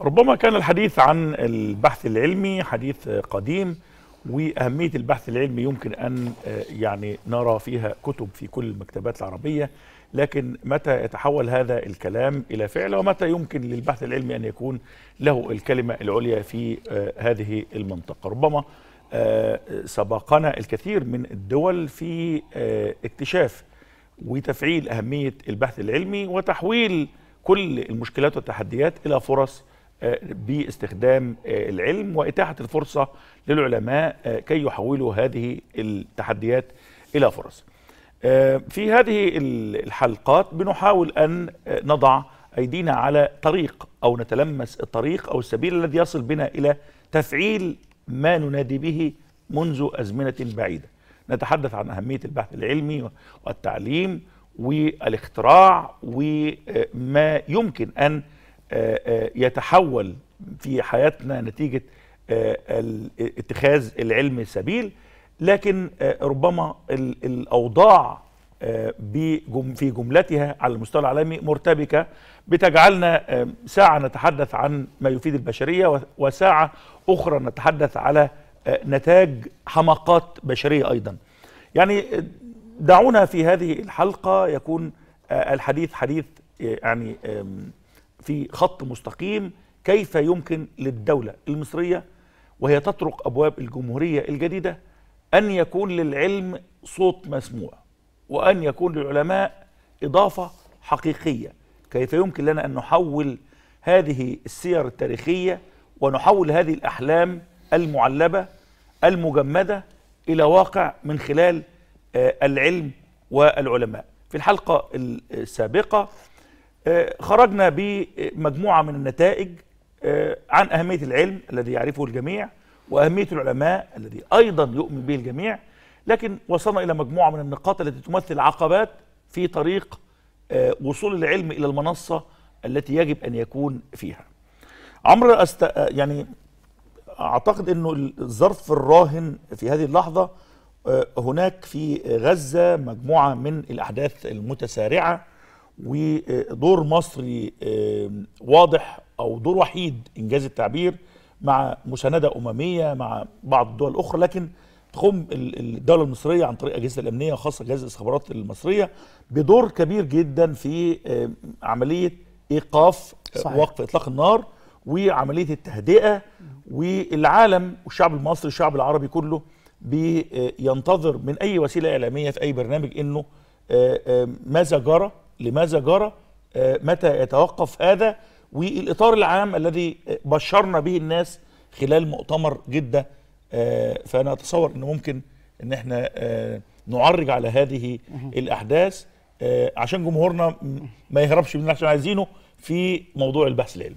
ربما كان الحديث عن البحث العلمي حديث قديم وأهمية البحث العلمي يمكن أن آه، يعني نرى فيها كتب في كل المكتبات العربية لكن متى يتحول هذا الكلام إلى فعل ومتى يمكن للبحث العلمي أن يكون له الكلمة العليا في آه، هذه المنطقة ربما آه، سبقنا الكثير من الدول في اكتشاف وتفعيل أهمية البحث العلمي وتحويل كل المشكلات والتحديات إلى فرص باستخدام آه، العلم وإتاحة الفرصة للعلماء آه، كي يحولوا هذه التحديات إلى فرص آه، في هذه الحلقات بنحاول أن نضع أيدينا على طريق أو نتلمس الطريق أو السبيل الذي يصل بنا إلى تفعيل ما ننادي به منذ أزمنة بعيدة نتحدث عن أهمية البحث العلمي والتعليم والاختراع وما يمكن أن آه، آه، يتحول في حياتنا نتيجة آه، اتخاذ العلم سبيل لكن ربما الأوضاع في جملتها على المستوى العالمي مرتبكة بتجعلنا ساعة نتحدث عن ما يفيد البشرية وساعة أخرى نتحدث على نتاج حماقات بشرية أيضا يعني دعونا في هذه الحلقة يكون الحديث حديث يعني في خط مستقيم كيف يمكن للدولة المصرية وهي تطرق أبواب الجمهورية الجديدة أن يكون للعلم صوت مسموع وأن يكون للعلماء إضافة حقيقية كيف يمكن لنا أن نحول هذه السير التاريخية ونحول هذه الأحلام المعلبة المجمدة إلى واقع من خلال آه، العلم والعلماء في الحلقة السابقة آه، خرجنا بمجموعة من النتائج آه، عن أهمية العلم الذي يعرفه الجميع وأهمية العلماء الذي أيضا يؤمن به الجميع لكن وصلنا إلى مجموعة من النقاط التي تمثل عقبات في طريق آه، وصول العلم إلى المنصة التي يجب أن يكون فيها عمر أست... يعني أعتقد أنه الظرف الراهن في هذه اللحظة هناك في غزة مجموعة من الأحداث المتسارعة ودور مصري واضح او دور وحيد انجاز التعبير مع مسانده امميه مع بعض الدول الاخرى لكن تقوم الدوله المصريه عن طريق اجهزه الامنيه وخاصه جهاز الاستخبارات المصريه بدور كبير جدا في عمليه ايقاف صحيح. وقف اطلاق النار وعمليه التهدئه والعالم والشعب المصري والشعب العربي كله بينتظر آه، من اي وسيله اعلاميه في اي برنامج انه آه، ماذا جرى لماذا جرى آه، متى يتوقف هذا والاطار العام الذي بشرنا به الناس خلال مؤتمر جده آه، فانا اتصور أنه ممكن ان احنا آه، نعرج على هذه الاحداث عشان جمهورنا ما يهربش من عشان عايزينه في موضوع البحث العلمي